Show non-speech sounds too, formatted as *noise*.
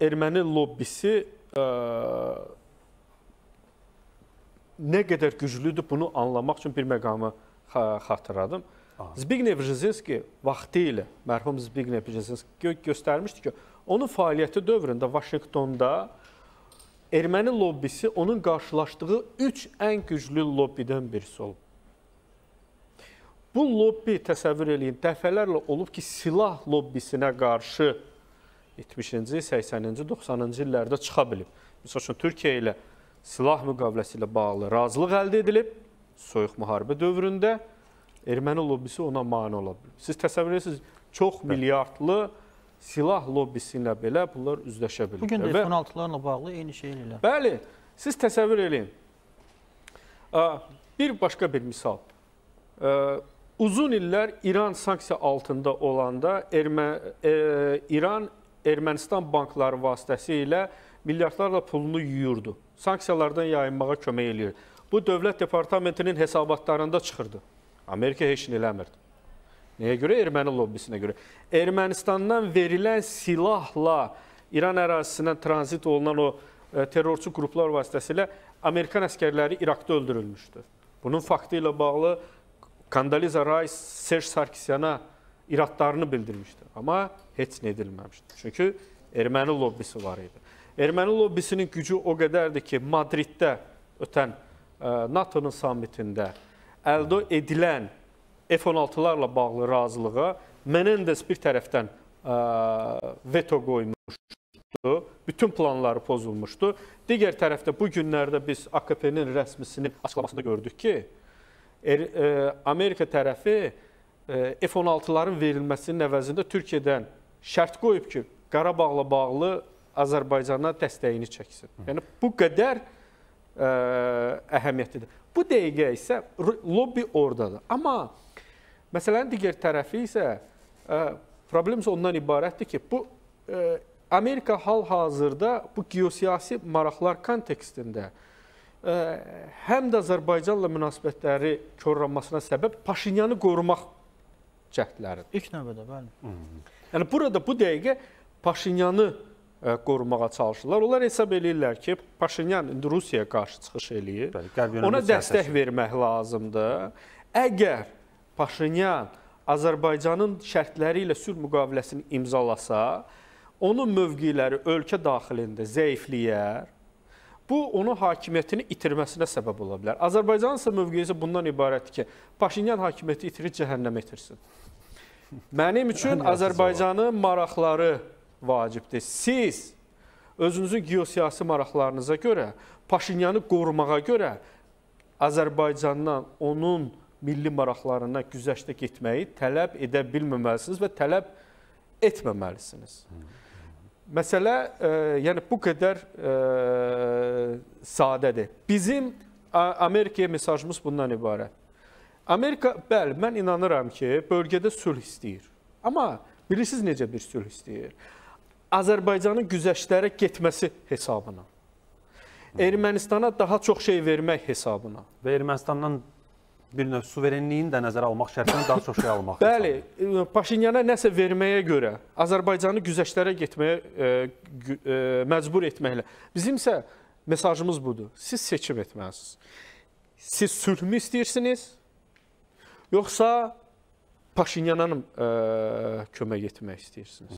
erməni lobbisi ə, e, nə qədər güclüdür bunu anlamaq üçün bir məqamı xatırladım. Zbignev Brzezinski vaxtı ilə, mərhum Zbignev Brzezinski gö göstərmişdi ki, onun fəaliyyəti dövründə Vaşinqtonda erməni lobbisi onun qarşılaşdığı 3 ən güclü lobbidən birisi olub. Bu lobbi təsəvvür eləyin, dəfələrlə olub ki, silah lobbisinə qarşı 70-ci, 80-ci, 90-cı illərdə çıxa bilib. Məsəl üçün, Türkiyə ilə silah müqaviləsi ilə bağlı razılıq əldə edilib, soyuq müharibə dövründə erməni lobbisi ona mane ola bilir. Siz təsəvvür edirsiniz, çox milyardlı silah lobbisi ilə belə bunlar üzləşə bilir. Bugün də F-16-larla bağlı eyni şey eləyirlər. Bəli, siz təsəvvür edin. Bir başqa bir misal. Uzun illər İran sanksiya altında olanda Ermə, e, İran Ermənistan bankları vasitəsilə milyardlarla pulunu yuyurdu. Sanksiyalardan yayınmağa kömək eləyir. Bu Dövlət Departamentinin hesabatlarında çıxırdı. Amerika heç nə eləmirdi. Nəyə görə? Erməni lobbisinə görə. Ermənistandan verilən silahla İran ərazisindən tranzit olunan o e, terrorçu qruplar vasitəsilə Amerikan əskərləri İraqda öldürülmüşdü. Bunun faktı ilə bağlı Kandaliza Rice Serge Sarkisyan'a iradlarını bildirmişdi. Amma heç nə edilməmişdi. Çünki erməni lobbisi var idi. Erməni lobbisinin gücü o qədərdir ki, Madriddə ötən e, NATO-nun sammitində əldə edilən F-16-larla bağlı razılığa Menendez bir tərəfdən e, veto qoymuşdu. Bütün planları pozulmuşdu. Digər tərəfdə bu günlərdə biz AKP-nin rəsmisinin açıqlamasında gördük ki, er, e, Amerika tərəfi F-16-ların verilməsinin əvəzində Türkiyədən şərt qoyub ki, Qarabağla bağlı Azərbaycana dəstəyini çəksin. Yəni bu qədər ə, e, əhəmiyyətlidir. Bu dəqiqə isə lobbi ordadır. Amma məsələnin digər tərəfi isə ə, e, problem isə ondan ibarətdir ki, bu ə, e, Amerika hal-hazırda bu geosiyasi maraqlar kontekstində ə, həm də Azərbaycanla münasibətləri korlanmasına səbəb Paşinyanı qorumaq cəhdləri. İlk növbədə, bəli. Hmm. Yəni burada bu dəqiqə Paşinyanı ə, e, qorumağa çalışırlar. Onlar hesab eləyirlər ki, Paşinyan indi Rusiyaya qarşı çıxış eləyir. Bəli, Ona dəstək siyasəsi. vermək lazımdır. Əgər Paşinyan Azərbaycanın şərtləri ilə sülh müqaviləsini imzalasa, onun mövqeləri ölkə daxilində zəifləyər Bu onun hakimiyyətini itirməsinə səbəb ola bilər. Azərbaycanın isə mövqeyi isə bundan ibarətdir ki, Paşinyan hakimiyyəti itirir, cəhənnəmə itirsin. Mənim *laughs* üçün Azərbaycanın maraqları vacibdir. Siz özünüzün geosiyasi maraqlarınıza görə, Paşinyanı qorumağa görə Azərbaycandan onun milli maraqlarına güzəştə getməyi tələb edə bilməməlisiniz və tələb etməməlisiniz. Hı məsələ e, yəni bu qədər e, sadədir. Bizim Amerikaya mesajımız bundan ibarət. Amerika, bəli, mən inanıram ki, bölgədə sülh istəyir. Amma bilirsiniz necə bir sülh istəyir? Azərbaycanın güzəştlərə getməsi hesabına. Ermənistana daha çox şey vermək hesabına. Və Ermənistandan bir növ suverenliyin də nəzərə almaq şərtini daha çox şey almaq. *laughs* Bəli, e, Paşinyana nəsə verməyə görə Azərbaycanı güzəştlərə getməyə e, e, məcbur etməklə. Bizimsə mesajımız budur. Siz seçim etməlisiniz. Siz sülhmü istəyirsiniz? Yoxsa Paşinyanın e, kömək etmək istəyirsiniz?